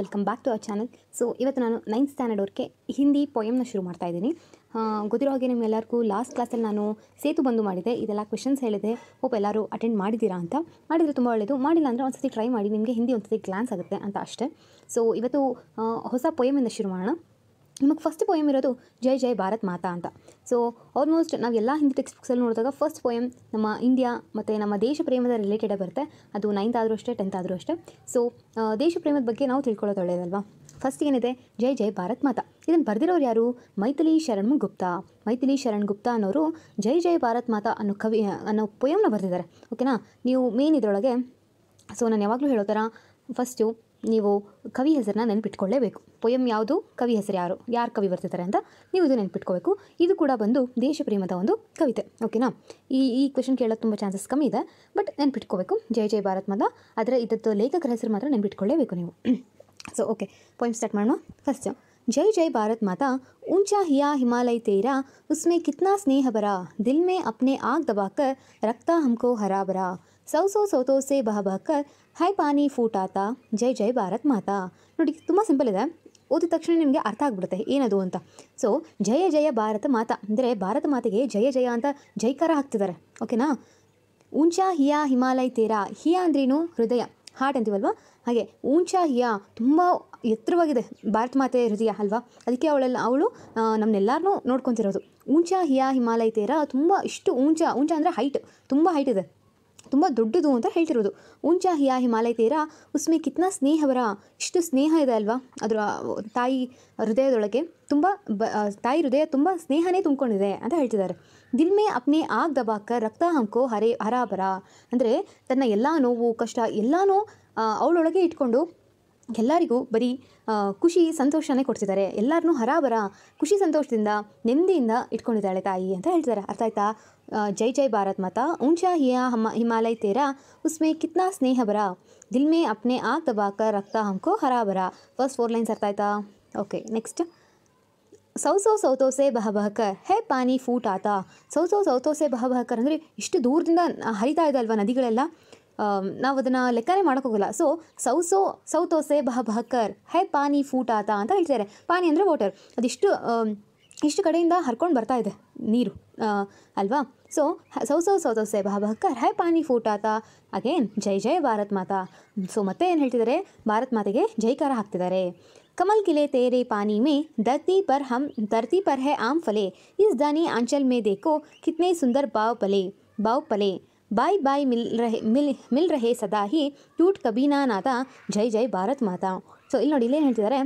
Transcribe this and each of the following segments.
welcome back to our channel so ಇವತ್ತು ನಾನು ninth standard ಅವ್ರಿಗೆ ಹಿಂದಿ ಪೊಯಮ್ನ ಶುರು ಮಾಡ್ತಾ ಇದ್ದೀನಿ ಗೊತ್ತಿರೋ ಹಾಗೆ ನಿಮ್ಮೆಲ್ಲರಿಗೂ ಲಾಸ್ಟ್ ಕ್ಲಾಸಲ್ಲಿ ನಾನು ಸೇತು ಬಂದು ಮಾಡಿದೆ ಇದೆಲ್ಲ ಕ್ವೆಶನ್ಸ್ ಹೇಳಿದೆ ಹೋಪ್ ಎಲ್ಲರೂ ಅಟೆಂಡ್ ಮಾಡಿದ್ದೀರಾ ಅಂತ ಮಾಡಿದರೆ ತುಂಬ ಒಳ್ಳೆಯದು ಮಾಡಿಲ್ಲ ಅಂದರೆ ಒಂದು ಸರ್ತಿ ಟ್ರೈ ಮಾಡಿ ನಿಮಗೆ ಹಿಂದಿ ಒಂದು ಸತಿ ಆಗುತ್ತೆ ಅಂತ ಅಷ್ಟೇ ಸೊ ಇವತ್ತು ಹೊಸ ಪೊಯಮಿಂದ ಶುರು ಮಾಡೋಣ ನಮಗೆ ಫಸ್ಟ್ ಪೋಯಮ್ ಇರೋದು ಜೈ ಜೈ ಭಾರತ್ ಮಾತಾ ಅಂತ ಸೊ ಆಲ್ಮೋಸ್ಟ್ ನಾವು ಎಲ್ಲ ಹಿಂದಿ ಟೆಕ್ಸ್ಟ್ ಬುಕ್ಸಲ್ಲಿ ನೋಡಿದಾಗ ಫಸ್ಟ್ ಪೋಯಮ್ ನಮ್ಮ ಇಂಡಿಯಾ ಮತ್ತು ನಮ್ಮ ದೇಶ ಪ್ರೇಮದ ರಿಲೇಟೆಡ್ ಬರುತ್ತೆ ಅದು ನೈನ್ತ್ ಆದರೂ ಅಷ್ಟೇ ಟೆಂತ್ ಆದರೂ ಅಷ್ಟೇ ಸೊ ದೇಶ ಪ್ರೇಮದ ಬಗ್ಗೆ ನಾವು ತಿಳ್ಕೊಳ್ಳೋದು ಒಳ್ಳೆಯದಲ್ವಾ ಫಸ್ಟ್ ಏನಿದೆ ಜೈ ಜೈ ಭಾರತ್ ಮಾತಾ ಇದನ್ನು ಬರೆದಿರೋರು ಯಾರು ಮೈಥಿಲಿ ಶರಣ್ ಗುಪ್ತಾ ಮೈಥಿಲಿ ಶರಣ್ ಗುಪ್ತಾ ಅನ್ನೋರು ಜೈ ಜೈ ಭಾರತ್ ಮಾತಾ ಅನ್ನೋ ಕವಿ ಅನ್ನೋ ಪೋಯಮ್ನ ಬರೆದಿದ್ದಾರೆ ಓಕೆನಾ ನೀವು ಮೇನ್ ಇದರೊಳಗೆ ಸೊ ನಾನು ಯಾವಾಗಲೂ ಹೇಳೋ ಥರ ಫಸ್ಟು ನೀವು ಕವಿ ಹೆಸರನ್ನ ನೆನ್ಪಿಟ್ಕೊಳ್ಳೇಬೇಕು ಪೊಯಮ್ ಯಾವುದು ಕವಿ ಹೆಸರು ಯಾರು ಯಾರು ಕವಿ ಬರ್ತಿದ್ದಾರೆ ಅಂತ ನೀವು ಇದು ನೆನ್ಪಿಟ್ಕೋಬೇಕು ಇದು ಕೂಡ ಬಂದು ದೇಶಪ್ರೇಮದ ಒಂದು ಕವಿತೆ ಓಕೆನಾ ಈ ಈ ಕ್ವಶನ್ ಕೇಳೋದು ತುಂಬ ಚಾನ್ಸಸ್ ಕಮ್ಮಿ ಇದೆ ಬಟ್ ನೆನ್ಪಿಟ್ಕೋಬೇಕು ಜಯ ಜಯ ಭಾರತ್ ಮಾತ ಆದರೆ ಇದ್ದದ್ದು ಲೇಖಕರ ಹೆಸರು ಮಾತ್ರ ನೆನ್ಪಿಟ್ಕೊಳ್ಳೇಬೇಕು ನೀವು ಸೊ ಓಕೆ ಪೊಯಮ್ ಸ್ಟಾರ್ಟ್ ಮಾಡೋಣ ಫಸ್ಟ್ ಜೈ ಜೈ ಭಾರತ್ ಮಾತಾ ಉಂಚಾ ಹಿಯಾ ಹಿಮಾಲಯ ತೇರಾ ಉಸ್ಮೆ ಕಿತ್ನಾ ಸ್ನೇಹ भरा दिल ಅಪ್ನೆ अपने आग ರಕ್ತ रखता ಹರಾ हरा ಸೌ ಸೋ ಸೌತೋ ಸೆ ಕರ್ ಹೈ ಪಾನಿ ಫೂಟಾತ ಜೈ ಜೈ ಭಾರತ್ ಮಾತಾ ನೋಡಿ ತುಂಬ ಸಿಂಪಲ್ ಇದೆ ಓದಿದ ತಕ್ಷಣ ನಿಮಗೆ ಅರ್ಥ ಆಗ್ಬಿಡುತ್ತೆ ಏನದು ಅಂತ ಸೊ ಜಯ ಜಯ ಭಾರತ ಮಾತಾ ಅಂದರೆ ಭಾರತ ಮಾತೆಗೆ ಜಯ ಜಯ ಅಂತ ಜೈಕಾರ ಹಾಕ್ತಿದ್ದಾರೆ ಓಕೆನಾ ಉಂಚಾ ಹಿಯಾ ಹಿಮಾಲಯ ತೇರಾ ಹಿಯಾ ಅಂದ್ರೇನು ಹೃದಯ ಹಾರ್ಟ್ ಅಂತೀವಲ್ವ ಹಾಗೆ ಊಂಚಾ ಹಿಯಾ ತುಂಬ ಎತ್ತರವಾಗಿದೆ ಭಾರತ ಮಾತೆ ಹೃದಯ ಅಲ್ವಾ ಅದಕ್ಕೆ ಅವಳೆಲ್ಲ ಅವಳು ನಮ್ಮನ್ನೆಲ್ಲರನ್ನೂ ನೋಡ್ಕೊತಿರೋದು ಊಂಚಾ ಹಿಯಾ ಹಿಮಾಲಯ ತೀರಾ ತುಂಬ ಇಷ್ಟು ಊಂಚಾ ಊಂಚಾ ಅಂದರೆ ಹೈಟ್ ತುಂಬ ಹೈಟ್ ಇದೆ ತುಂಬ ದೊಡ್ಡದು ಅಂತ ಹೇಳ್ತಿರೋದು ಉಂಚಾ ಹಿಯಾ ಹಿಮಾಲಯ ತೀರ ಉಸ್ಮೆ ಕಿತ್ನಾ ಸ್ನೇಹವರ ಇಷ್ಟು ಸ್ನೇಹ ಇದೆ ಅಲ್ವಾ ಅದರ ತಾಯಿ ಹೃದಯದೊಳಗೆ ತುಂಬ ಬ ತಾಯಿ ಹೃದಯ ತುಂಬ ಸ್ನೇಹನೇ ತುಂಬಿಕೊಂಡಿದೆ ಅಂತ ಹೇಳ್ತಿದ್ದಾರೆ ದಿಲ್ಮೆ ಅಪ್ನೆ ಆಗ್ ದಬಾಕ ರಕ್ತ ಹಂಕೋ ಹರೇ ಹರಾಬರ ಅಂದರೆ ತನ್ನ ಎಲ್ಲ ನೋವು ಕಷ್ಟ ಎಲ್ಲನೂ ಅವಳೊಳಗೆ ಇಟ್ಕೊಂಡು ಎಲ್ಲರಿಗೂ ಬರೀ ಖುಷಿ ಸಂತೋಷನೇ ಕೊಡ್ತಿದ್ದಾರೆ ಎಲ್ಲರನ್ನೂ ಹರಾಬರ ಖುಷಿ ಸಂತೋಷದಿಂದ ನೆಮ್ಮದಿಯಿಂದ ಇಟ್ಕೊಂಡಿದ್ದಾಳೆ ತಾಯಿ ಅಂತ ಹೇಳ್ತಿದ್ದಾರೆ ಅರ್ಥ ಆಯ್ತಾ ಜೈ ಜೈ ಭಾರತ್ ಮಾತಾ ಊಂಚಾ ಹಿಯಾ ಹಮ ಹಿಮಾಲಯ ತೇರಾ ಉಸ್ಮೆ ಕಿತ್ನಾ ಸ್ನೇಹ ಬರ ದಿಲ್ಮೆ ಅಪ್ನೆ ಆ ದಬಾಕ ರಕ್ತ ಹಮ್ಕೋ ಹರಾಬರ ಫಸ್ಟ್ ಫೋರ್ ಲೈನ್ಸ್ ಅರ್ಥ ಆಯ್ತಾ ಓಕೆ ನೆಕ್ಸ್ಟ್ ಸೌಸೋ ಸೌತೋಸೆ ಬಹ ಬಹಕರ್ ಹೇ ಪಾನಿ ಫೂಟ್ ಆತ ಸೌಸೋ ಸೌತೋಸೆ ಬಹ ಬಹಕರ್ ಅಂದರೆ ಇಷ್ಟು ದೂರದಿಂದ ಹರಿತಾ ಇದೆ ಅಲ್ವಾ ನದಿಗಳೆಲ್ಲ ನಾವು ಅದನ್ನು ಲೆಕ್ಕನೇ ಮಾಡೋಕ್ಕೋಗಲ್ಲ ಸೊ ಸೌಸೋ ಸೌತೋಸೆ ಬಹ ಬಹಕರ್ ಹೈ ಪಾನಿ ಫೂಟಾತ ಅಂತ ಹೇಳ್ತಿದ್ದಾರೆ ಪಾನಿ ಅಂದರೆ ವಾಟರ್ ಅದಿಷ್ಟು ಇಷ್ಟು ಕಡೆಯಿಂದ ಹರ್ಕೊಂಡು ಬರ್ತಾ ಇದೆ ನೀರು ಅಲ್ವಾ ಸೊ ಸೌಸೋ ಸೌತೋಸೆ ಬಹ ಬಹಕರ್ ಹೈ ಪಾನಿ ಫೂಟಾತ ಅಗೇನ್ ಜೈ ಜೈ ಭಾರತ್ ಮಾತಾ ಸೊ ಮತ್ತೆ ಏನು ಹೇಳ್ತಿದ್ದಾರೆ ಭಾರತ್ ಮಾತೆಗೆ ಜೈಕಾರ ಹಾಕ್ತಿದ್ದಾರೆ ಕಮಲ್ ಕಿಲೆ ತೇರೆ ಪಾನಿ ಮೇ ಧರ್ತಿ ಪರ್ ಹಮ್ ಧರ್ತಿ ಪರ್ ಹೈ ಆಮ್ ಫಲೆ ಇಸ್ ದಾನಿ ಆಂಚಲ್ ಮೇ ದೇಕೋ ಕಿತ್ನೆ ಸುಂದರ್ ಬಾವ್ ಪಲೆ ಬಾವ್ ಪಲೆ ಬಾಯ್ ಬಾಯ್ ಮಿಲ್ ರಹೆ ಮಿಲ್ ಮಿಲ್ ರಹೆ ಸದಾ ಹಿ ಕಬೀನಾ ಕಬೀನಾನಾಥ ಜೈ ಜೈ ಭಾರತ್ ಮಾತಾ ಸೊ ಇಲ್ಲಿ ನೋಡಿ ಇಲ್ಲೇನು ಹೇಳ್ತಿದ್ದಾರೆ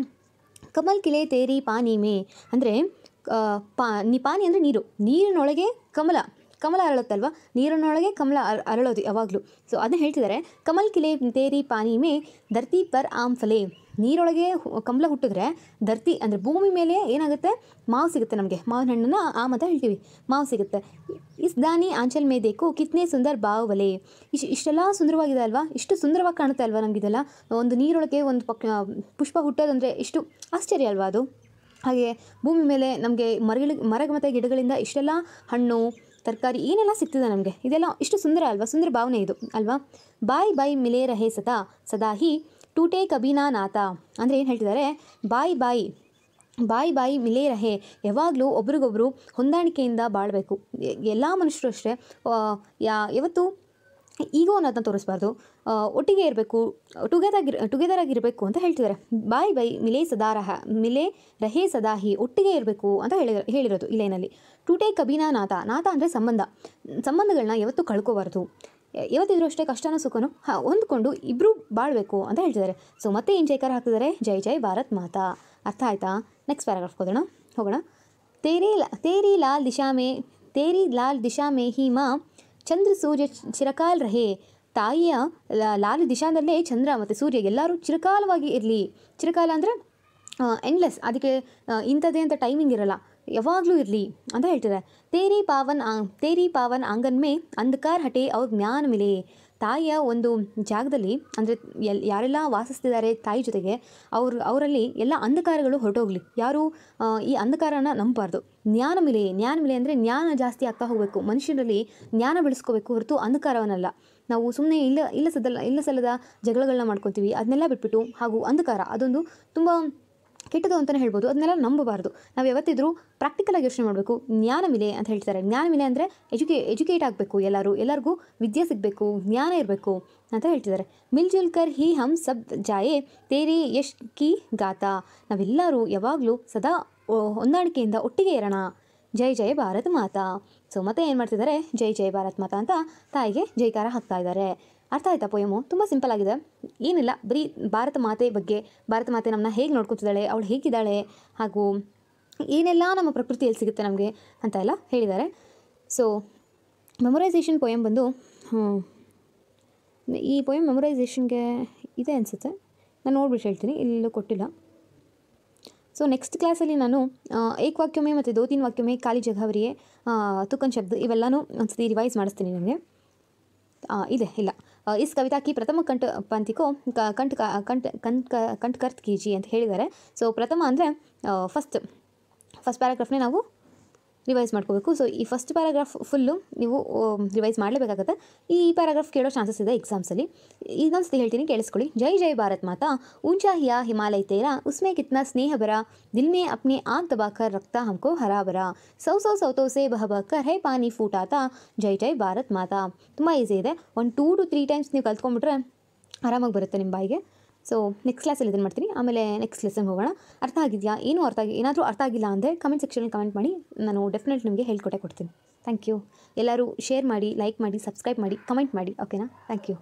ಕಮಲ್ ಕಿಲೆ ತೇರಿ ಪಾನಿ ಮೇ ಅಂದರೆ ಪಾ ನಿ ಪಾನಿ ಅಂದರೆ ನೀರು ನೀರಿನೊಳಗೆ ಕಮಲ ಕಮಲ ಅರಳುತ್ತಲ್ವ ನೀರಿನೊಳಗೆ ಕಮಲ ಅರಳೋದು ಯಾವಾಗಲೂ ಸೊ ಅದನ್ನ ಹೇಳ್ತಿದ್ದಾರೆ ಕಮಲ್ ಕಿಲೆ ತೇರಿ ಪಾನಿ ಮೇ ಧರ್ತಿ ಪರ್ ಆಮ್ ಫಲೇ ನೀರೊಳಗೆ ಕಮಲ ಹುಟ್ಟಿದ್ರೆ ಧರ್ತಿ ಅಂದರೆ ಭೂಮಿ ಮೇಲೆ ಏನಾಗುತ್ತೆ ಮಾವು ಸಿಗುತ್ತೆ ನಮಗೆ ಮಾವಿನ ಹಣ್ಣನ್ನು ಆಮ್ ಅಂತ ಹೇಳ್ತೀವಿ ಮಾವು ಸಿಗುತ್ತೆ ಇಸ್ ದಾನಿ ಆಂಚಲ್ ಮೇದೇಕು ಕಿತ್ನೆ ಸುಂದರ್ ಬಾಹುಬಲೆ ಇಶ್ ಇಷ್ಟೆಲ್ಲ ಸುಂದರವಾಗಿದೆ ಅಲ್ವಾ ಇಷ್ಟು ಸುಂದರವಾಗಿ ಕಾಣುತ್ತೆ ಅಲ್ವಾ ನಮಗಿದೆಲ್ಲ ಒಂದು ನೀರೊಳಗೆ ಒಂದು ಪಕ್ ಪುಷ್ಪ ಹುಟ್ಟೋದಂದರೆ ಇಷ್ಟು ಆಶ್ಚರ್ಯ ಅಲ್ವಾ ಅದು ಹಾಗೆ ಭೂಮಿ ಮೇಲೆ ನಮಗೆ ಮರಗಳಿಗೆ ಮರ ಮತ್ತು ಗಿಡಗಳಿಂದ ಇಷ್ಟೆಲ್ಲ ಹಣ್ಣು ತರಕಾರಿ ಏನೆಲ್ಲ ಸಿಗ್ತದೆ ನಮಗೆ ಇದೆಲ್ಲ ಇಷ್ಟು ಸುಂದರ ಅಲ್ವಾ ಸುಂದರ ಭಾವನೆ ಇದು ಅಲ್ವಾ ಬಾಯ್ ಬಾಯ್ ಮಿಲೇ ರಹೇ ಸದಾ ಸದಾ ಹಿ ಟೂಟೆ ಕಬೀನಾ ನಾಥ ಅಂದರೆ ಏನು ಹೇಳ್ತಿದ್ದಾರೆ ಬಾಯ್ ಬಾಯ್ ಬಾಯ್ ಬಾಯ್ ಮಿಲೇ ರಹೆ ಯಾವಾಗಲೂ ಒಬ್ರಿಗೊಬ್ರು ಹೊಂದಾಣಿಕೆಯಿಂದ ಬಾಳಬೇಕು ಎಲ್ಲ ಮನುಷ್ಯರು ಅಷ್ಟೇ ಯಾ ಈಗೋ ಅನ್ನೋದನ್ನ ತೋರಿಸ್ಬಾರ್ದು ಒಟ್ಟಿಗೆ ಇರಬೇಕು ಟುಗೆದರ್ ಟುಗೆದರ್ ಆಗಿರಬೇಕು ಅಂತ ಹೇಳ್ತಿದ್ದಾರೆ ಬಾಯ್ ಬೈ ಮಿಲೇ ಸದಾ ರಹ ಮಿಲೆ ರಹೇ ಸದಾ ಹಿ ಒಟ್ಟಿಗೆ ಇರಬೇಕು ಅಂತ ಹೇಳಿ ಹೇಳಿರೋದು ಇಲೇನಲ್ಲಿ ಟುಟೇ ಕಬೀನಾ ನಾಥ ನಾಥ ಅಂದರೆ ಸಂಬಂಧ ಸಂಬಂಧಗಳನ್ನ ಯಾವತ್ತೂ ಕಳ್ಕೋಬಾರ್ದು ಯಾವತ್ತಿದ್ರು ಅಷ್ಟೇ ಕಷ್ಟನ ಸುಖನೂ ಹಾಂ ಹೊಂದ್ಕೊಂಡು ಇಬ್ಬರು ಬಾಳಬೇಕು ಅಂತ ಹೇಳ್ತಿದ್ದಾರೆ ಸೊ ಮತ್ತೆ ಏನು ಜೈಕಾರ ಹಾಕ್ತಿದ್ದಾರೆ ಜೈ ಜೈ ಭಾರತ್ ಮಾತಾ ಅರ್ಥ ಆಯ್ತಾ ನೆಕ್ಸ್ಟ್ ಪ್ಯಾರಾಗ್ರಾಫ್ ಹೋಗೋಣ ಹೋಗೋಣ ತೇರಿ ಲಾ ತೇರಿ ಲಾಲ್ ದಿಶಾ ಮೇ ತೇರಿ ಲಾಲ್ ದಿಶಾ ಮೇ ಹಿ ಮಾ ಚಂದ್ರ ಸೂರ್ಯ ಚಿರಕಾಲ ರಹೆ ತಾಯಿಯ ಲಾಲಿ ದಿಶಾದಲ್ಲೇ ಚಂದ್ರ ಮತ್ತು ಸೂರ್ಯ ಎಲ್ಲರೂ ಚಿರಕಾಲವಾಗಿ ಇರಲಿ ಚಿರಕಾಲ ಅಂದರೆ ಎಂಡ್ಲೆಸ್ ಅದಕ್ಕೆ ಇಂಥದ್ದೇ ಅಂತ ಟೈಮಿಂಗ್ ಇರಲ್ಲ ಯಾವಾಗಲೂ ಇರಲಿ ಅಂತ ಹೇಳ್ತಿದ್ದಾರೆ ತೇರಿ ಪಾವನ್ ತೇರಿ ಪಾವನ್ ಆಂಗನ್ ಮೇ ಅಂಧಕಾರ ಹಟೆ ಅವ್ರ ಜ್ಞಾನ ಮಿಲೇ ತಾಯಿಯ ಒಂದು ಜಾಗದಲ್ಲಿ ಅಂದರೆ ಎಲ್ ಯಾರೆಲ್ಲ ವಾಸಿಸ್ತಿದ್ದಾರೆ ತಾಯಿ ಜೊತೆಗೆ ಅವರು ಅವರಲ್ಲಿ ಎಲ್ಲ ಅಂಧಕಾರಗಳು ಹೊರಟೋಗ್ಲಿ ಯಾರು ಈ ಅಂಧಕಾರನ ನಂಬಬಾರ್ದು ಜ್ಞಾನ ಮಿಲೆಯೇ ಜ್ಞಾನ ಮಿಲೆ ಅಂದರೆ ಜ್ಞಾನ ಜಾಸ್ತಿ ಆಗ್ತಾ ಹೋಗಬೇಕು ಮನುಷ್ಯರಲ್ಲಿ ಜ್ಞಾನ ಬೆಳೆಸ್ಕೋಬೇಕು ಹೊರತು ಅಂಧಕಾರವನ್ನಲ್ಲ ನಾವು ಸುಮ್ಮನೆ ಇಲ್ಲ ಇಲ್ಲ ಸದಲ್ಲ ಇಲ್ಲ ಸಲ್ಲದ ಜಗಳಗಳನ್ನ ಮಾಡ್ಕೊತೀವಿ ಅದನ್ನೆಲ್ಲ ಬಿಟ್ಬಿಟ್ಟು ಹಾಗೂ ಅಂಧಕಾರ ಅದೊಂದು ತುಂಬ ಕೆಟ್ಟದು ಅಂತಲೇ ಹೇಳ್ಬೋದು ಅದನ್ನೆಲ್ಲ ನಂಬಬಾರ್ದು ನಾವು ಯಾವತ್ತಿದ್ರೂ ಆಗಿ ಯೋಚನೆ ಮಾಡಬೇಕು ಜ್ಞಾನವಿಲೆ ಅಂತ ಹೇಳ್ತಾರೆ ಜ್ಞಾನವಿಲೆ ಅಂದರೆ ಎಜುಕೇ ಎಜುಕೇಟ್ ಆಗಬೇಕು ಎಲ್ಲರೂ ಎಲ್ಲರಿಗೂ ವಿದ್ಯೆ ಸಿಗಬೇಕು ಜ್ಞಾನ ಇರಬೇಕು ಅಂತ ಹೇಳ್ತಿದ್ದಾರೆ ಮಿಲ್ ಜುಲ್ಕರ್ ಹಿ ಹಮ್ ಸಬ್ ಜಾಯೆ ತೇರಿ ಯಶ್ ಕಿ ಗಾತ ನಾವೆಲ್ಲರೂ ಯಾವಾಗಲೂ ಸದಾ ಹೊಂದಾಣಿಕೆಯಿಂದ ಒಟ್ಟಿಗೆ ಇರೋಣ ಜೈ ಜೈ ಭಾರತ್ ಮಾತಾ ಸೊ ಮತ್ತೆ ಏನು ಮಾಡ್ತಿದ್ದಾರೆ ಜೈ ಜಯ ಭಾರತ್ ಮಾತಾ ಅಂತ ತಾಯಿಗೆ ಜೈಕಾರ ಹಾಕ್ತಾ ಇದ್ದಾರೆ ಅರ್ಥ ಆಯ್ತಾ ಪೋಯಮು ತುಂಬ ಸಿಂಪಲ್ ಆಗಿದೆ ಏನಿಲ್ಲ ಬರೀ ಭಾರತ ಮಾತೆ ಬಗ್ಗೆ ಭಾರತ ಮಾತೆ ನಮ್ಮನ್ನ ಹೇಗೆ ನೋಡ್ಕೊತಿದ್ದಾಳೆ ಅವಳು ಹೇಗಿದ್ದಾಳೆ ಹಾಗೂ ಏನೆಲ್ಲ ನಮ್ಮ ಪ್ರಕೃತಿಯಲ್ಲಿ ಸಿಗುತ್ತೆ ನಮಗೆ ಅಂತ ಎಲ್ಲ ಹೇಳಿದ್ದಾರೆ ಸೊ ಮೆಮೊರೈಸೇಷನ್ ಪೊಯಮ್ ಬಂದು ಈ ಪೊಯಮ್ ಮೆಮೊರೈಸೇಷನ್ಗೆ ಇದೆ ಅನಿಸುತ್ತೆ ನಾನು ನೋಡ್ಬಿಟ್ಟು ಹೇಳ್ತೀನಿ ಇಲ್ಲೂ ಕೊಟ್ಟಿಲ್ಲ ಸೊ ನೆಕ್ಸ್ಟ್ ಕ್ಲಾಸಲ್ಲಿ ನಾನು ಏಕ್ ವಾಕ್ಯಮೆ ಮತ್ತು ದೋತಿನ್ ವಾಕ್ಯಮೆ ಖಾಲಿ ಜಘಾವರಿಯೇ ತುಕನ್ ಶಬ್ದ ಇವೆಲ್ಲನೂ ಒಂದ್ಸತಿ ರಿವೈಸ್ ಮಾಡಿಸ್ತೀನಿ ನನಗೆ ಇದೆ ಇಲ್ಲ ಇಸ್ ಕವಿತಾ ಕಿ ಪ್ರಥಮ ಕಂಠ ಪಂಥಿಕೋ ಕೋ ಕಂಠ ಕಂಠ ಕಂಠ ಕರ್ತ್ ಕೀಜಿ ಅಂತ ಹೇಳಿದ್ದಾರೆ ಸೊ ಪ್ರಥಮ ಅಂದರೆ ಫಸ್ಟ್ ಫಸ್ಟ್ ಪ್ಯಾರಾಗ್ರಾಫ್ನೇ ನಾವು ರಿವೈಸ್ ಮಾಡ್ಕೋಬೇಕು ಸೊ ಈ ಫಸ್ಟ್ ಪ್ಯಾರಾಗ್ರಾಫ್ ಫುಲ್ಲು ನೀವು ರಿವೈಸ್ ಮಾಡಲೇಬೇಕಾಗತ್ತೆ ಈ ಪ್ಯಾರಾಗ್ರಾಫ್ ಕೇಳೋ ಚಾನ್ಸಸ್ ಇದೆ ಎಕ್ಸಾಮ್ಸಲ್ಲಿ ಈಗ ಒಂದು ಹೇಳ್ತೀನಿ ಕೇಳಿಸ್ಕೊಳ್ಳಿ ಜೈ ಜೈ ಭಾರತ್ ಮಾತಾ ಉಂಚಾ ಹಿಯಾ ಹಿಮಾಲಯ ತೇರ ಉಸ್ಮೆ ಕಿತ್ನ ಸ್ನೇಹ ಬರ ದಿಲ್ಮೇ ಅಪ್ನೆ ಆಗ್ ದಬಾಕರ್ ರಕ್ತ ಹಮ್ಕೋ ಹರಾ ಬರ ಸೌ ಸೌ ಸೌತೋ ಸೇ ಬಹ ಬಹಕರ್ ಹೇ ಪಾನಿ ಫುಟಾತ ಜೈ ಜೈ ಭಾರತ್ ಮಾತಾ ತುಂಬ ಈಸಿ ಇದೆ ಒಂದು ಟೂ ಟು ತ್ರೀ ಟೈಮ್ಸ್ ನೀವು ಕಲ್ತ್ಕೊಂಡ್ಬಿಟ್ರೆ ಆರಾಮಾಗಿ ಬರುತ್ತೆ ನಿಮ್ಮ ಬಾಯಿಗೆ ಸೊ ನೆಕ್ಸ್ಟ್ ಕ್ಲಾಸಲ್ಲಿ ಇದನ್ನು ಮಾಡ್ತೀನಿ ಆಮೇಲೆ ನೆಕ್ಸ್ಟ್ ಲೆಸನ್ ಹೋಗೋಣ ಅರ್ಥ ಆಗಿದೆಯಾ ಏನೂ ಅರ್ಥ ಆಗಿ ಏನಾದರೂ ಅರ್ಥ ಆಗಿಲ್ಲ ಅಂದರೆ ಕಮೆಂಟ್ ಸೆಕ್ಷನಲ್ಲಿ ಕಮೆಂಟ್ ಮಾಡಿ ನಾನು ಡೆಫಿನೆಟ್ ನಿಮಗೆ ಹೇಳ್ಕೊಟ್ಟೆ ಕೊಡ್ತೀನಿ ಥ್ಯಾಂಕ್ ಯು ಎಲ್ಲರೂ ಶೇರ್ ಮಾಡಿ ಲೈಕ್ ಮಾಡಿ ಸಬ್ಸ್ಕ್ರೈಬ್ ಮಾಡಿ ಕಮೆಂಟ್ ಮಾಡಿ ಓಕೆನಾ ಥ್ಯಾಂಕ್ ಯು